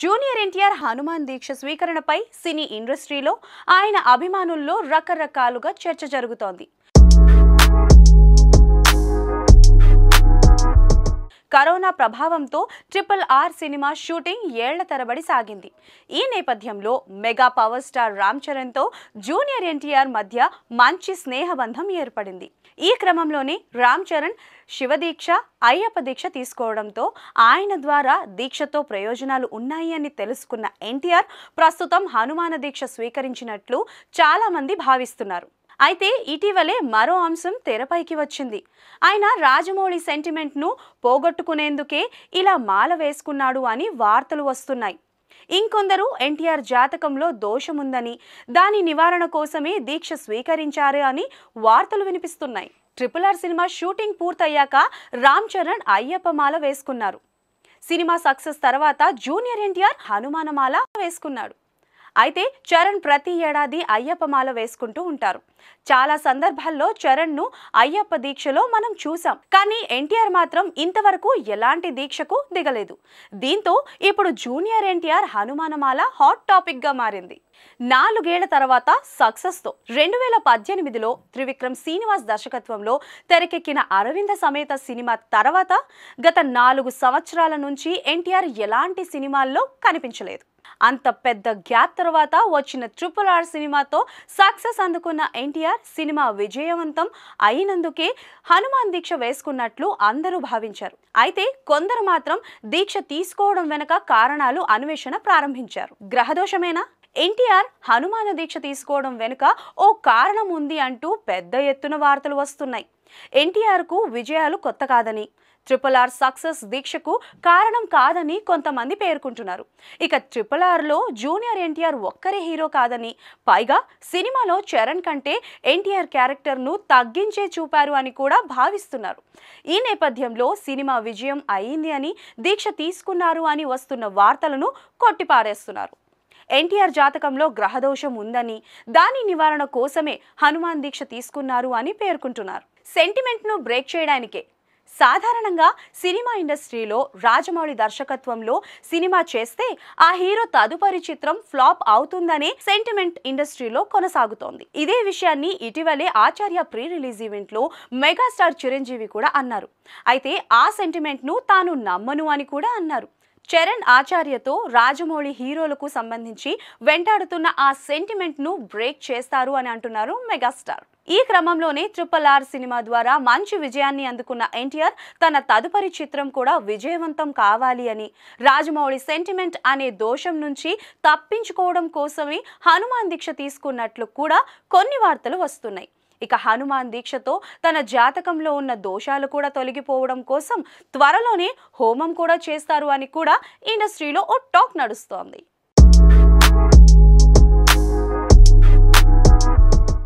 junior NTR Hanuman దీక్ష స్వీకరణపై సినీ ఇండస్ట్రీలో ఆయన అభిమానుల్లో రకరకాలుగా చర్చ జరుగుతోంది కరోనా ప్రభావంతో ట్రిపుల్ ఆర్ సినిమా షూటింగ్ ఏళ్ల తరబడి సాగింది ఈ నేపథ్యంలో మెగా పవర్ స్టార్ రామ్ చరణ్తో జూనియర్ ఎన్టీఆర్ మధ్య మంచి స్నేహబంధం ఏర్పడింది ఈ క్రమంలోనే రామ్ చరణ్ శివదీక్ష అయ్యప్ప దీక్ష తీసుకోవడంతో ఆయన ద్వారా దీక్షతో ప్రయోజనాలు ఉన్నాయి అని తెలుసుకున్న ఎన్టీఆర్ ప్రస్తుతం హనుమాన దీక్ష స్వీకరించినట్లు చాలామంది భావిస్తున్నారు అయితే ఇటీవలే మరో అంశం తెరపైకి వచ్చింది ఆయన రాజమౌళి సెంటిమెంట్ను పోగొట్టుకునేందుకే ఇలా మాల వేసుకున్నాడు అని వార్తలు వస్తున్నాయి ఇంకొందరు ఎన్టీఆర్ జాతకంలో దోషముందని దాని నివారణ కోసమే దీక్ష స్వీకరించారు అని వార్తలు వినిపిస్తున్నాయి ట్రిపుల్ ఆర్ సినిమా షూటింగ్ పూర్తయ్యాక రామ్ చరణ్ అయ్యప్పమాల వేసుకున్నారు సినిమా సక్సెస్ తర్వాత జూనియర్ ఎన్టీఆర్ హనుమానమాల వేసుకున్నాడు అయితే చరణ్ ప్రతి ఏడాది అయ్యప్ప మాల వేసుకుంటూ ఉంటారు చాలా సందర్భాల్లో చరణ్ను అయ్యప్ప దీక్షలో మనం చూసాం కానీ ఎన్టీఆర్ మాత్రం ఇంతవరకు ఎలాంటి దీక్షకు దిగలేదు దీంతో ఇప్పుడు జూనియర్ ఎన్టీఆర్ హనుమానమాల హాట్ టాపిక్గా మారింది నాలుగేళ్ల తర్వాత సక్సెస్తో రెండు వేల పద్దెనిమిదిలో త్రివిక్రమ్ శ్రీనివాస్ దర్శకత్వంలో తెరకెక్కిన అరవింద సమేత సినిమా తర్వాత గత నాలుగు సంవత్సరాల నుంచి ఎన్టీఆర్ ఎలాంటి సినిమాల్లో కనిపించలేదు అంత పెద్ద గ్యాప్ తర్వాత వచ్చిన ట్రిపుల్ ఆర్ సినిమాతో సక్సెస్ అందుకున్న ఎన్టీఆర్ సినిమా విజయవంతం అయినందుకే హనుమాన్ దీక్ష వేసుకున్నట్లు అందరూ భావించారు అయితే కొందరు మాత్రం దీక్ష తీసుకోవడం వెనుక కారణాలు అన్వేషణ ప్రారంభించారు గ్రహదోషమేనా ఎన్టీఆర్ హనుమాన దీక్ష తీసుకోవడం వెనుక ఓ కారణం ఉంది అంటూ పెద్ద ఎత్తున వార్తలు వస్తున్నాయి ఎన్టీఆర్కు విజయాలు కొత్త కాదని ట్రిపుల్ ఆర్ సక్సెస్ దీక్షకు కారణం కాదని కొంతమంది పేర్కొంటున్నారు ఇక ట్రిపుల్ ఆర్లో జూనియర్ ఎన్టీఆర్ ఒక్కరే హీరో కాదని పైగా సినిమాలో చరణ్ కంటే ఎన్టీఆర్ క్యారెక్టర్ను తగ్గించే చూపారు అని కూడా భావిస్తున్నారు ఈ నేపథ్యంలో సినిమా విజయం అయింది అని దీక్ష తీసుకున్నారు అని వస్తున్న వార్తలను కొట్టిపారేస్తున్నారు ఎన్టీఆర్ జాతకంలో గ్రహదోషం ఉందని దాని నివారణ కోసమే హనుమాన్ దీక్ష తీసుకున్నారు అని పేర్కొంటున్నారు సెంటిమెంట్ను బ్రేక్ చేయడానికే సాధారణంగా సినిమా ఇండస్ట్రీలో రాజమౌళి దర్శకత్వంలో సినిమా చేస్తే ఆ హీరో తదుపరి చిత్రం ఫ్లాప్ అవుతుందనే సెంటిమెంట్ ఇండస్ట్రీలో కొనసాగుతోంది ఇదే విషయాన్ని ఇటీవలే ఆచార్య ప్రీ రిలీజ్ ఈవెంట్ లో మెగాస్టార్ చిరంజీవి కూడా అన్నారు అయితే ఆ సెంటిమెంట్ ను తాను నమ్మను అని కూడా అన్నారు చరణ్ ఆచార్యతో రాజమౌళి హీరోలకు సంబంధించి వెంటాడుతున్న ఆ సెంటిమెంట్ను బ్రేక్ చేస్తారు అని అంటున్నారు మెగాస్టార్ ఈ క్రమంలోనే ట్రిపుల్ ఆర్ సినిమా ద్వారా మంచి విజయాన్ని అందుకున్న ఎన్టీఆర్ తన తదుపరి చిత్రం కూడా విజయవంతం కావాలి అని రాజమౌళి సెంటిమెంట్ అనే దోషం నుంచి తప్పించుకోవడం కోసమే హనుమాన్ దీక్ష తీసుకున్నట్లు కూడా కొన్ని వార్తలు వస్తున్నాయి ఇక హనుమాన్ దీక్షతో తన జాతకంలో ఉన్న దోషాలు కూడా తొలగిపోవడం కోసం త్వరలోనే హోమం కూడా చేస్తారు అని కూడా ఇండస్ట్రీలో ఓ టాక్ నడుస్తోంది